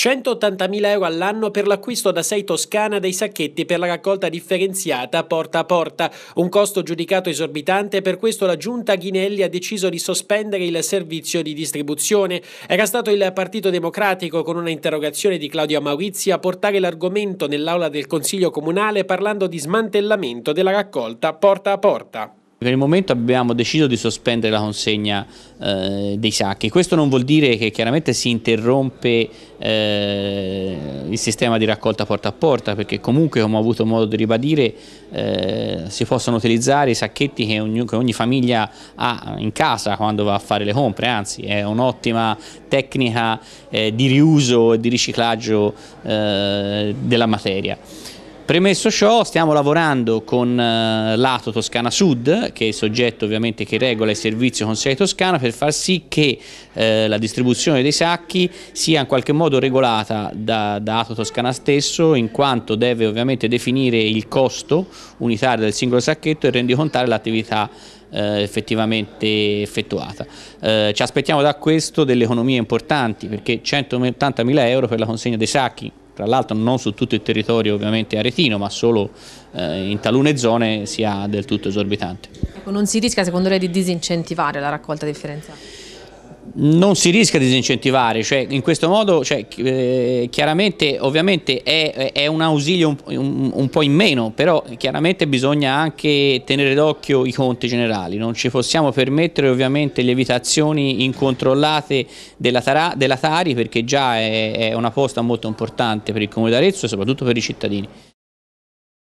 180.000 euro all'anno per l'acquisto da Sei Toscana dei sacchetti per la raccolta differenziata porta a porta, un costo giudicato esorbitante, per questo la giunta Ghinelli ha deciso di sospendere il servizio di distribuzione. Era stato il Partito Democratico con una interrogazione di Claudio Maurizi a portare l'argomento nell'aula del Consiglio Comunale parlando di smantellamento della raccolta porta a porta. Per il momento abbiamo deciso di sospendere la consegna eh, dei sacchi, questo non vuol dire che chiaramente si interrompe eh, il sistema di raccolta porta a porta perché comunque come ho avuto modo di ribadire eh, si possono utilizzare i sacchetti che ogni, che ogni, famiglia ha in casa quando va a fare le compre, anzi è un'ottima tecnica eh, di riuso e di riciclaggio eh, della materia. Premesso ciò, stiamo lavorando con eh, l'Ato Toscana Sud, che è il soggetto ovviamente che regola il servizio Consiglio Toscana, per far sì che eh, la distribuzione dei sacchi sia in qualche modo regolata da, da Ato Toscana stesso, in quanto deve ovviamente definire il costo unitario del singolo sacchetto e rendicontare l'attività eh, effettivamente effettuata. Eh, ci aspettiamo da questo delle economie importanti perché 180.000 euro per la consegna dei sacchi tra l'altro non su tutto il territorio ovviamente aretino ma solo eh, in talune zone sia del tutto esorbitante. Ecco, non si rischia secondo lei di disincentivare la raccolta differenziata? non si rischia di disincentivare, cioè in questo modo cioè, eh, chiaramente ovviamente è, è un ausilio un, un, un, po' in meno, però chiaramente bisogna anche tenere d'occhio i conti generali, non ci possiamo permettere ovviamente le evitazioni incontrollate della, Tara, della Tari perché già è, è una posta molto importante per il Comune d'Arezzo e soprattutto per i cittadini.